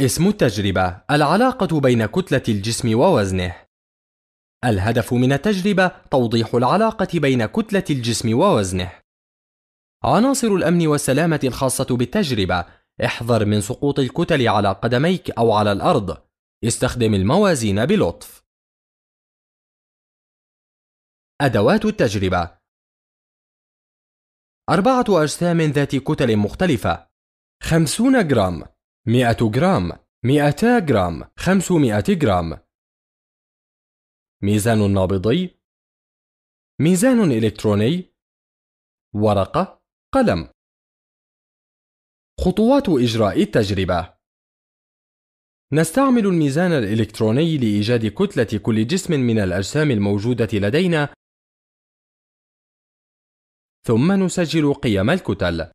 اسم التجربة العلاقة بين كتلة الجسم ووزنه الهدف من التجربة توضيح العلاقة بين كتلة الجسم ووزنه عناصر الأمن والسلامة الخاصة بالتجربة احذر من سقوط الكتل على قدميك أو على الأرض استخدم الموازين بلطف أدوات التجربة أربعة أجسام ذات كتل مختلفة 50 جرام مئة جرام مئتا جرام خمسمائة جرام ميزان نابضي ميزان إلكتروني ورقة قلم خطوات إجراء التجربة نستعمل الميزان الإلكتروني لإيجاد كتلة كل جسم من الأجسام الموجودة لدينا ثم نسجل قيم الكتل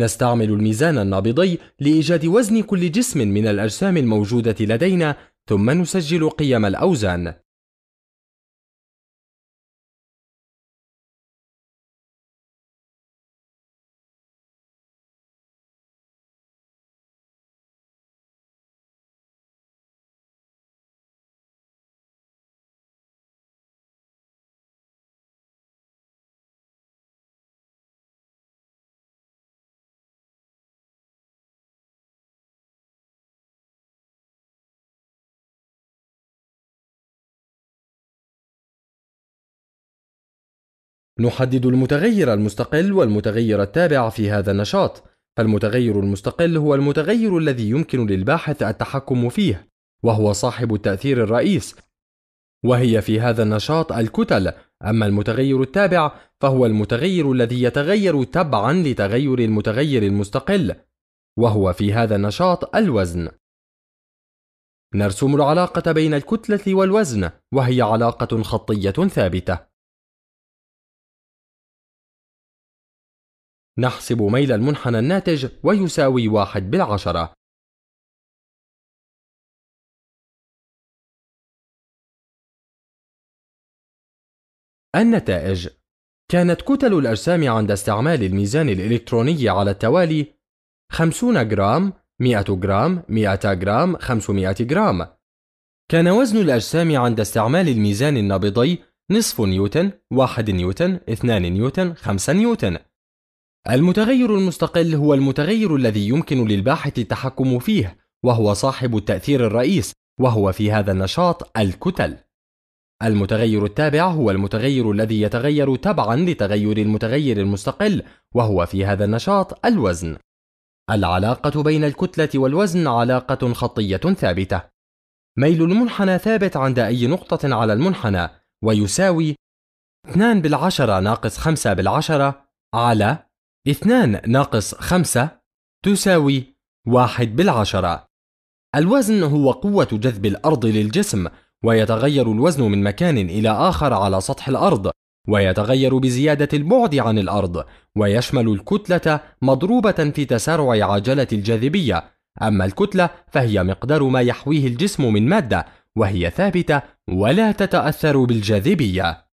نستعمل الميزان النابضي لإيجاد وزن كل جسم من الأجسام الموجودة لدينا ثم نسجل قيم الأوزان نحدد المتغير المستقل والمتغير التابع في هذا النشاط فالمتغير المستقل هو المتغير الذي يمكن للباحث التحكم فيه وهو صاحب التأثير الرئيس وهي في هذا النشاط الكتل أما المتغير التابع فهو المتغير الذي يتغير تبعا لتغير المتغير المستقل وهو في هذا النشاط الوزن نرسم العلاقة بين الكتلة والوزن وهي علاقة خطية ثابتة نحسب ميل المنحنى الناتج ويساوي واحد بالعشرة النتائج كانت كتل الأجسام عند استعمال الميزان الإلكتروني على التوالي 50 جرام 100 جرام 100 جرام 500 جرام كان وزن الأجسام عند استعمال الميزان النبضي نصف نيوتن 1 نيوتن 2 نيوتن 5 نيوتن المتغير المستقل هو المتغير الذي يمكن للباحث التحكم فيه وهو صاحب التأثير الرئيس وهو في هذا النشاط الكتل المتغير التابع هو المتغير الذي يتغير تبعا لتغير المتغير المستقل وهو في هذا النشاط الوزن العلاقة بين الكتلة والوزن علاقة خطية ثابتة ميل المنحنى ثابت عند أي نقطة على المنحنى ويساوي 2 بالعشرة ناقص 5 بالعشرة على 2 ناقص 5 تساوي 1 بالعشرة الوزن هو قوة جذب الأرض للجسم ويتغير الوزن من مكان إلى آخر على سطح الأرض ويتغير بزيادة البعد عن الأرض ويشمل الكتلة مضروبة في تسارع عجلة الجاذبية أما الكتلة فهي مقدار ما يحويه الجسم من مادة وهي ثابتة ولا تتأثر بالجاذبية